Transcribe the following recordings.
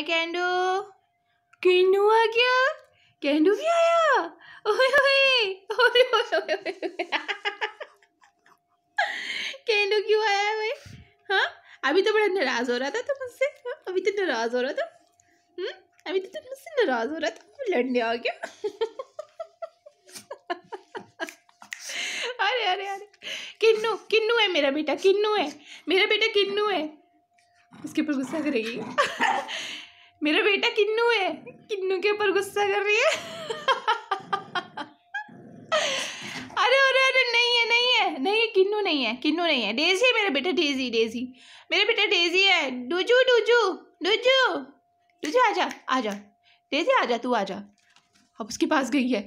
है can do can do आ गया can do भी आया ओए ओए ओए ओए कैंडो क्यों आया भाई हाँ अभी तो बड़ा नाराज हो रहा था तो मुझसे हाँ? अभी तो नाराज हो रहा था हम्म अभी तो तुम मुझसे नाराज हो रहा था लड़ने आ गया अरे अरे अरे किन्नू किन्नू है मेरा बेटा किन्नू है मेरा बेटा किन्नू है उसके ऊपर गुस्सा करेगी मेरा बेटा किन्नू है किन्नू के ऊपर गुस्सा कर रही है अरे अरे अरे नहीं है नहीं है नहीं किन्नू नहीं है किन्नू नहीं है डेजी है मेरा बेटा डेजी डेजी मेरा बेटा डेजी है डुजू डुजू आ जा आ जा डेजी जा तू जा अब उसके पास गई है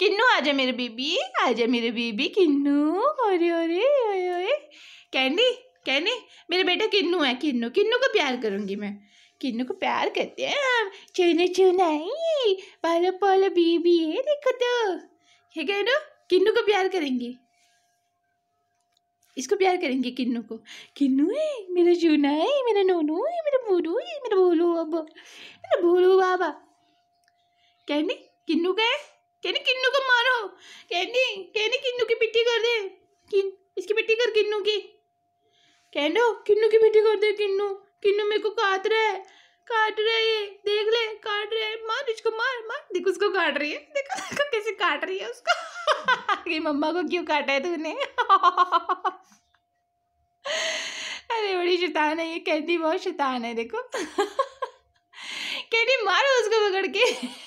किन्नू जा मेरे बेबी जा मेरे बेबी किन्नू अरे अरे अरे कैंडी कहने मेरे बेटा किन्नू है किन्नू किन्नू को प्यार करूँगी मैं किन्नू को प्यार करते हैं हम चुना चुना पालो पालो बीबी है देखो तो ये कहनो किन्नू को प्यार करेंगे इसको प्यार करेंगे किन्नू को किन्नू है मेरा चूना है मेरा नोनू है मेरा बोलू है मेरा भोलू बाबा मेरा भोलू बाबा कहने किन्नू का है कहने किन्नू को मारो कहने कहने किन्नू की पिट्टी कर दे किन इसकी पिट्टी कर किन्नू की कहनो किन्नू की बेटी कर दे किन्नू किन्नू मेरे को काट रहा है काट रहा है ये देख ले काट रहा है मार इसको मार मार देखो उसको काट रही है देखो देखो कैसे काट रही है उसको ये मम्मा को क्यों काटा है तूने अरे बड़ी शैतान है ये कहती बहुत शैतान है देखो कहती मारो उसको पकड़ के